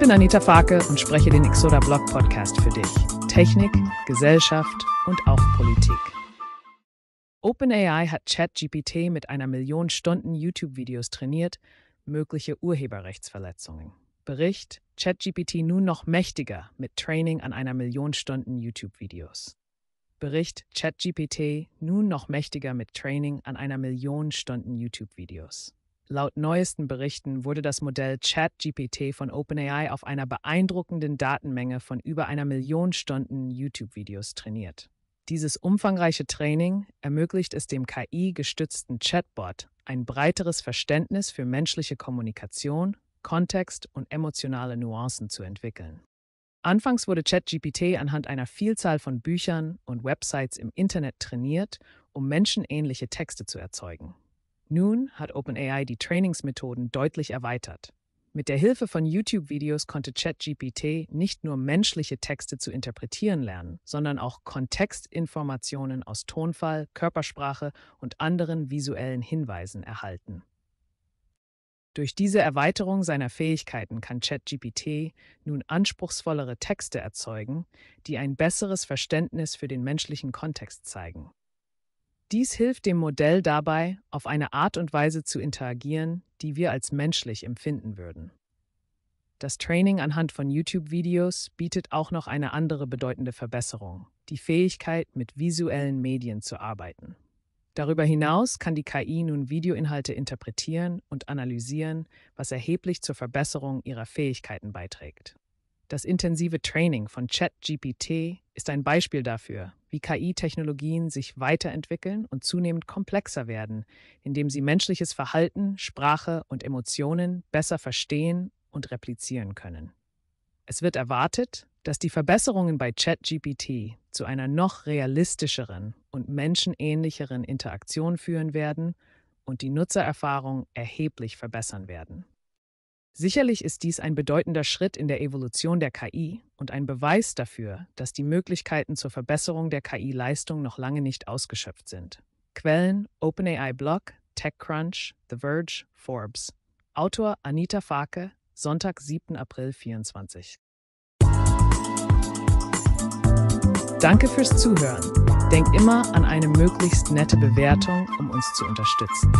bin Anita Farke und spreche den Exoda Blog Podcast für dich. Technik, Gesellschaft und auch Politik. OpenAI hat ChatGPT mit einer Million Stunden YouTube-Videos trainiert, mögliche Urheberrechtsverletzungen. Bericht: ChatGPT nun noch mächtiger mit Training an einer Million Stunden YouTube-Videos. Bericht ChatGPT nun noch mächtiger mit Training an einer Million Stunden YouTube-Videos. Laut neuesten Berichten wurde das Modell ChatGPT von OpenAI auf einer beeindruckenden Datenmenge von über einer Million Stunden YouTube-Videos trainiert. Dieses umfangreiche Training ermöglicht es dem KI-gestützten Chatbot, ein breiteres Verständnis für menschliche Kommunikation, Kontext und emotionale Nuancen zu entwickeln. Anfangs wurde ChatGPT anhand einer Vielzahl von Büchern und Websites im Internet trainiert, um menschenähnliche Texte zu erzeugen. Nun hat OpenAI die Trainingsmethoden deutlich erweitert. Mit der Hilfe von YouTube-Videos konnte ChatGPT nicht nur menschliche Texte zu interpretieren lernen, sondern auch Kontextinformationen aus Tonfall, Körpersprache und anderen visuellen Hinweisen erhalten. Durch diese Erweiterung seiner Fähigkeiten kann ChatGPT nun anspruchsvollere Texte erzeugen, die ein besseres Verständnis für den menschlichen Kontext zeigen. Dies hilft dem Modell dabei, auf eine Art und Weise zu interagieren, die wir als menschlich empfinden würden. Das Training anhand von YouTube-Videos bietet auch noch eine andere bedeutende Verbesserung, die Fähigkeit, mit visuellen Medien zu arbeiten. Darüber hinaus kann die KI nun Videoinhalte interpretieren und analysieren, was erheblich zur Verbesserung ihrer Fähigkeiten beiträgt. Das intensive Training von ChatGPT ist ein Beispiel dafür, wie KI-Technologien sich weiterentwickeln und zunehmend komplexer werden, indem sie menschliches Verhalten, Sprache und Emotionen besser verstehen und replizieren können. Es wird erwartet, dass die Verbesserungen bei ChatGPT zu einer noch realistischeren und menschenähnlicheren Interaktion führen werden und die Nutzererfahrung erheblich verbessern werden. Sicherlich ist dies ein bedeutender Schritt in der Evolution der KI und ein Beweis dafür, dass die Möglichkeiten zur Verbesserung der KI-Leistung noch lange nicht ausgeschöpft sind. Quellen OpenAI Blog, TechCrunch, The Verge, Forbes. Autor Anita Fake, Sonntag, 7. April 24. Danke fürs Zuhören. Denk immer an eine möglichst nette Bewertung, um uns zu unterstützen.